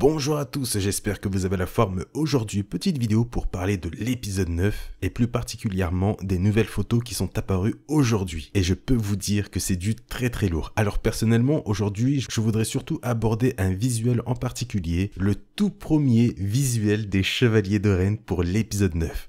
Bonjour à tous, j'espère que vous avez la forme aujourd'hui. Petite vidéo pour parler de l'épisode 9 et plus particulièrement des nouvelles photos qui sont apparues aujourd'hui. Et je peux vous dire que c'est du très très lourd. Alors personnellement, aujourd'hui, je voudrais surtout aborder un visuel en particulier, le tout premier visuel des Chevaliers de Rennes pour l'épisode 9.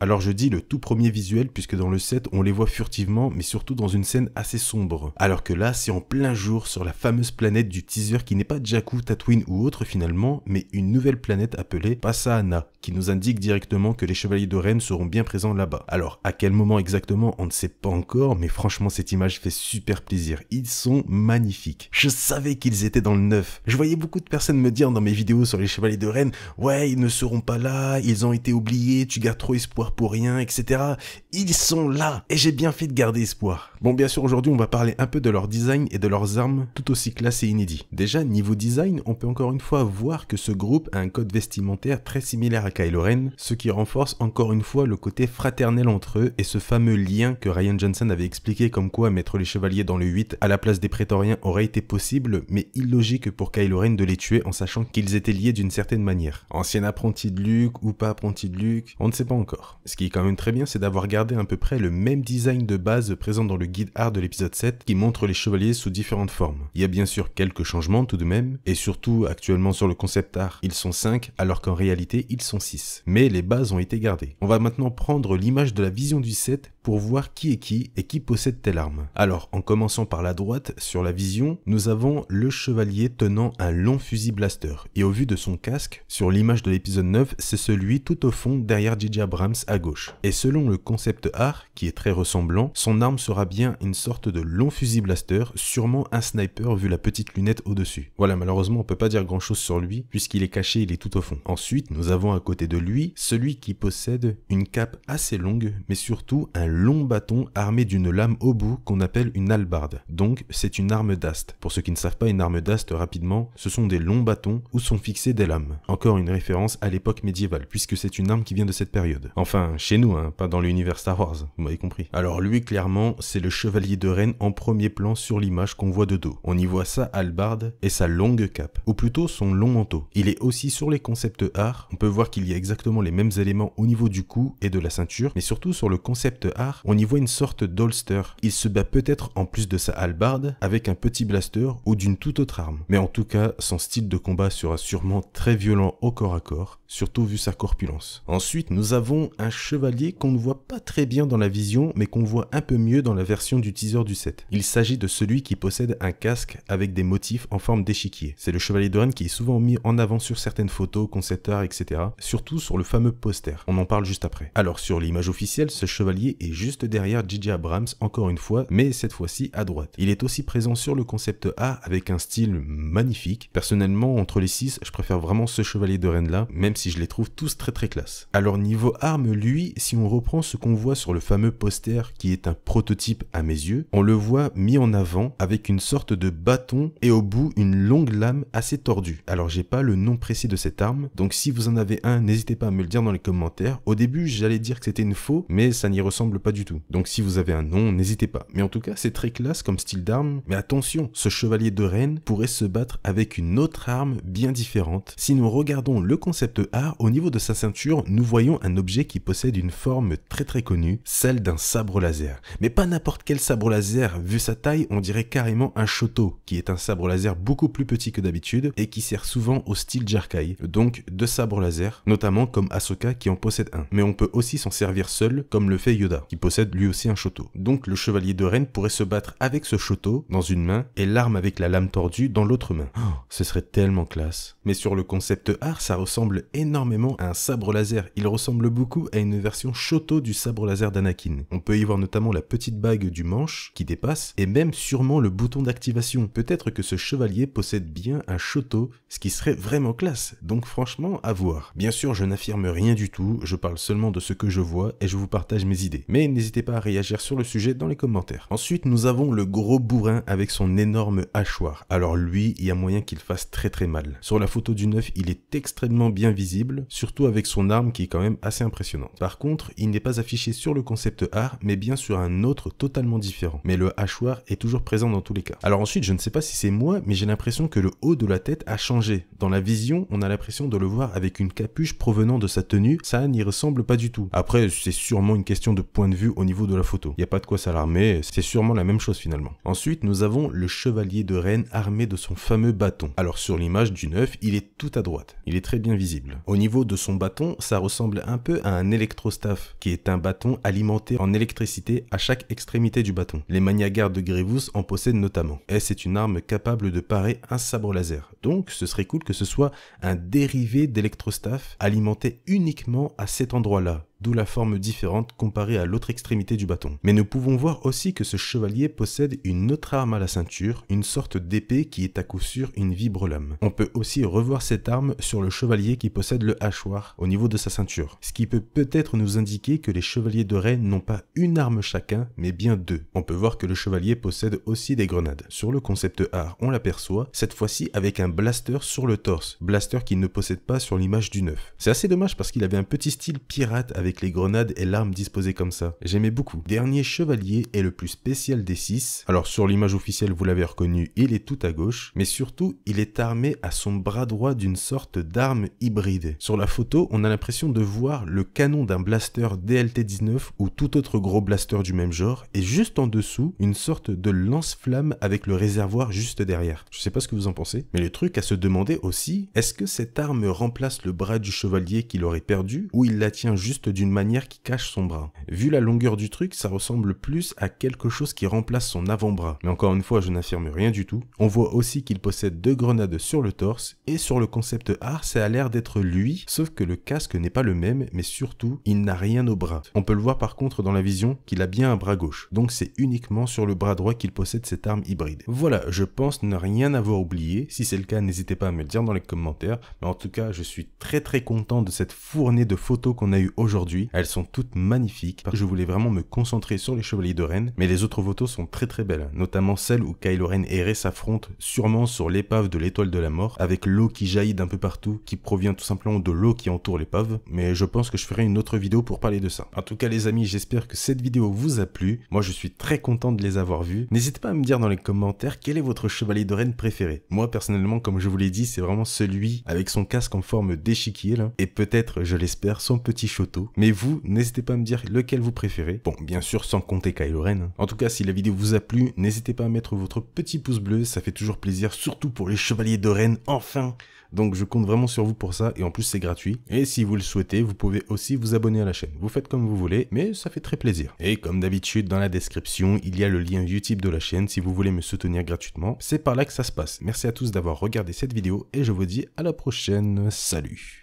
Alors je dis le tout premier visuel puisque dans le set, on les voit furtivement mais surtout dans une scène assez sombre. Alors que là, c'est en plein jour sur la fameuse planète du teaser qui n'est pas Jakku, Tatooine ou autre finalement mais une nouvelle planète appelée passana qui nous indique directement que les Chevaliers de Rennes seront bien présents là-bas. Alors, à quel moment exactement, on ne sait pas encore, mais franchement, cette image fait super plaisir. Ils sont magnifiques. Je savais qu'ils étaient dans le neuf. Je voyais beaucoup de personnes me dire dans mes vidéos sur les Chevaliers de Rennes, ouais, ils ne seront pas là, ils ont été oubliés, tu gardes trop espoir pour rien, etc. Ils sont là, et j'ai bien fait de garder espoir. Bon, bien sûr, aujourd'hui, on va parler un peu de leur design et de leurs armes, tout aussi classe et inédit. Déjà, niveau design, on peut encore une fois voir que ce groupe a un code vestimentaire très similaire à Kylo Ren, ce qui renforce encore une fois le côté fraternel entre eux et ce fameux lien que Ryan Johnson avait expliqué comme quoi mettre les chevaliers dans le 8 à la place des prétoriens aurait été possible, mais illogique pour Kylo Ren de les tuer en sachant qu'ils étaient liés d'une certaine manière. Ancien apprenti de Luke ou pas apprenti de Luke, on ne sait pas encore. Ce qui est quand même très bien, c'est d'avoir gardé à peu près le même design de base présent dans le guide art de l'épisode 7 qui montre les chevaliers sous différentes formes. Il y a bien sûr quelques changements tout de même, et surtout actuellement sur le concept art, ils sont 5 alors qu'en réalité ils sont 6. Mais les bases ont été gardées. On va maintenant prendre l'image de la vision du 7 pour voir qui est qui et qui possède telle arme. Alors, en commençant par la droite, sur la vision, nous avons le chevalier tenant un long fusil blaster, et au vu de son casque, sur l'image de l'épisode 9, c'est celui tout au fond derrière Gigi Abrams à gauche. Et selon le concept art, qui est très ressemblant, son arme sera bien une sorte de long fusil blaster, sûrement un sniper vu la petite lunette au-dessus. Voilà, malheureusement on peut pas dire grand chose sur lui, puisqu'il est caché, il est tout au fond. Ensuite, nous avons à côté de lui, celui qui possède une cape assez longue, mais surtout un long bâton armé d'une lame au bout qu'on appelle une albarde Donc c'est une arme d'ast. Pour ceux qui ne savent pas une arme d'ast rapidement, ce sont des longs bâtons où sont fixés des lames. Encore une référence à l'époque médiévale puisque c'est une arme qui vient de cette période. Enfin, chez nous, hein, pas dans l'univers Star Wars, vous m'avez compris. Alors lui clairement, c'est le chevalier de Rennes en premier plan sur l'image qu'on voit de dos. On y voit sa halbarde et sa longue cape, ou plutôt son long manteau. Il est aussi sur les concepts art, on peut voir qu'il y a exactement les mêmes éléments au niveau du cou et de la ceinture, mais surtout sur le concept art on y voit une sorte d'holster. Il se bat peut-être en plus de sa hallebarde avec un petit blaster ou d'une toute autre arme. Mais en tout cas, son style de combat sera sûrement très violent au corps à corps, surtout vu sa corpulence. Ensuite, nous avons un chevalier qu'on ne voit pas très bien dans la vision, mais qu'on voit un peu mieux dans la version du teaser du set. Il s'agit de celui qui possède un casque avec des motifs en forme d'échiquier. C'est le chevalier de qui est souvent mis en avant sur certaines photos, concept art, etc. Surtout sur le fameux poster. On en parle juste après. Alors sur l'image officielle, ce chevalier est juste derrière Gigi Abrams encore une fois, mais cette fois-ci à droite. Il est aussi présent sur le concept A avec un style magnifique. Personnellement, entre les 6, je préfère vraiment ce chevalier de Rennes là, même si je les trouve tous très très classe. Alors niveau arme, lui, si on reprend ce qu'on voit sur le fameux poster qui est un prototype à mes yeux, on le voit mis en avant avec une sorte de bâton et au bout une longue lame assez tordue. Alors j'ai pas le nom précis de cette arme, donc si vous en avez un, n'hésitez pas à me le dire dans les commentaires. Au début, j'allais dire que c'était une faux, mais ça n'y ressemble pas pas du tout. Donc si vous avez un nom, n'hésitez pas. Mais en tout cas, c'est très classe comme style d'arme. Mais attention, ce chevalier de reine pourrait se battre avec une autre arme bien différente. Si nous regardons le concept art, au niveau de sa ceinture, nous voyons un objet qui possède une forme très très connue, celle d'un sabre laser. Mais pas n'importe quel sabre laser, vu sa taille, on dirait carrément un shoto, qui est un sabre laser beaucoup plus petit que d'habitude et qui sert souvent au style Jarkai, donc de sabres laser, notamment comme Ahsoka qui en possède un. Mais on peut aussi s'en servir seul, comme le fait Yoda possède lui aussi un château. Donc le chevalier de Rennes pourrait se battre avec ce château dans une main et l'arme avec la lame tordue dans l'autre main. Oh, ce serait tellement classe. Mais sur le concept art, ça ressemble énormément à un sabre laser. Il ressemble beaucoup à une version château du sabre laser d'Anakin. On peut y voir notamment la petite bague du manche qui dépasse et même sûrement le bouton d'activation. Peut-être que ce chevalier possède bien un château, ce qui serait vraiment classe. Donc franchement, à voir. Bien sûr, je n'affirme rien du tout, je parle seulement de ce que je vois et je vous partage mes idées. Mais n'hésitez pas à réagir sur le sujet dans les commentaires. Ensuite, nous avons le gros bourrin avec son énorme hachoir. Alors lui, il y a moyen qu'il fasse très très mal. Sur la photo du neuf, il est extrêmement bien visible, surtout avec son arme qui est quand même assez impressionnante. Par contre, il n'est pas affiché sur le concept art, mais bien sur un autre totalement différent. Mais le hachoir est toujours présent dans tous les cas. Alors ensuite, je ne sais pas si c'est moi, mais j'ai l'impression que le haut de la tête a changé. Dans la vision, on a l'impression de le voir avec une capuche provenant de sa tenue. Ça n'y ressemble pas du tout. Après, c'est sûrement une question de point de vue au niveau de la photo. Il n'y a pas de quoi s'alarmer, c'est sûrement la même chose finalement. Ensuite, nous avons le chevalier de Rennes armé de son fameux bâton. Alors sur l'image du neuf, il est tout à droite. Il est très bien visible. Au niveau de son bâton, ça ressemble un peu à un électrostaff, qui est un bâton alimenté en électricité à chaque extrémité du bâton. Les maniagards de grévous en possèdent notamment. Et c'est une arme capable de parer un sabre laser. Donc ce serait cool que ce soit un dérivé d'électrostaff alimenté uniquement à cet endroit-là, d'où la forme différente comparée à l'autre extrémité du bâton. Mais nous pouvons voir aussi que ce chevalier possède une autre arme à la ceinture, une sorte d'épée qui est à coup sûr une vibre-lame. On peut aussi revoir cette arme sur le chevalier qui possède le hachoir au niveau de sa ceinture, ce qui peut peut-être nous indiquer que les chevaliers de Rennes n'ont pas une arme chacun, mais bien deux. On peut voir que le chevalier possède aussi des grenades. Sur le concept art, on l'aperçoit, cette fois-ci avec un blaster sur le torse, blaster qu'il ne possède pas sur l'image du neuf. C'est assez dommage parce qu'il avait un petit style pirate avec les grenades et l'arme disposée comme ça. J'aimais beaucoup. Dernier chevalier est le plus spécial des 6. Alors sur l'image officielle, vous l'avez reconnu, il est tout à gauche, mais surtout, il est armé à son bras droit d'une sorte d'arme hybride. Sur la photo, on a l'impression de voir le canon d'un blaster DLT-19 ou tout autre gros blaster du même genre, et juste en dessous, une sorte de lance-flamme avec le réservoir juste derrière. Je sais pas ce que vous en pensez, mais le truc à se demander aussi, est-ce que cette arme remplace le bras du chevalier qu'il aurait perdu, ou il la tient juste du d'une manière qui cache son bras. Vu la longueur du truc, ça ressemble plus à quelque chose qui remplace son avant-bras. Mais encore une fois, je n'affirme rien du tout. On voit aussi qu'il possède deux grenades sur le torse, et sur le concept art, ça a l'air d'être lui, sauf que le casque n'est pas le même, mais surtout, il n'a rien au bras. On peut le voir par contre dans la vision qu'il a bien un bras gauche, donc c'est uniquement sur le bras droit qu'il possède cette arme hybride. Voilà, je pense ne rien avoir oublié, si c'est le cas, n'hésitez pas à me dire dans les commentaires, mais en tout cas, je suis très très content de cette fournée de photos qu'on a eu aujourd'hui elles sont toutes magnifiques. Je voulais vraiment me concentrer sur les Chevaliers de Rennes, mais les autres photos sont très très belles, notamment celle où Kylo Ren et Rey s'affrontent sûrement sur l'épave de l'étoile de la mort, avec l'eau qui jaillit d'un peu partout, qui provient tout simplement de l'eau qui entoure l'épave, mais je pense que je ferai une autre vidéo pour parler de ça. En tout cas les amis, j'espère que cette vidéo vous a plu. Moi je suis très content de les avoir vus. N'hésitez pas à me dire dans les commentaires quel est votre Chevalier de Rennes préféré. Moi personnellement, comme je vous l'ai dit, c'est vraiment celui avec son casque en forme d'échiquier là, et peut-être, je l'espère, son petit château. Mais vous, n'hésitez pas à me dire lequel vous préférez. Bon, bien sûr, sans compter Kylo Ren. Hein. En tout cas, si la vidéo vous a plu, n'hésitez pas à mettre votre petit pouce bleu, ça fait toujours plaisir, surtout pour les chevaliers de Ren, enfin donc je compte vraiment sur vous pour ça et en plus c'est gratuit. Et si vous le souhaitez, vous pouvez aussi vous abonner à la chaîne. Vous faites comme vous voulez, mais ça fait très plaisir. Et comme d'habitude, dans la description, il y a le lien YouTube de la chaîne si vous voulez me soutenir gratuitement. C'est par là que ça se passe. Merci à tous d'avoir regardé cette vidéo et je vous dis à la prochaine. Salut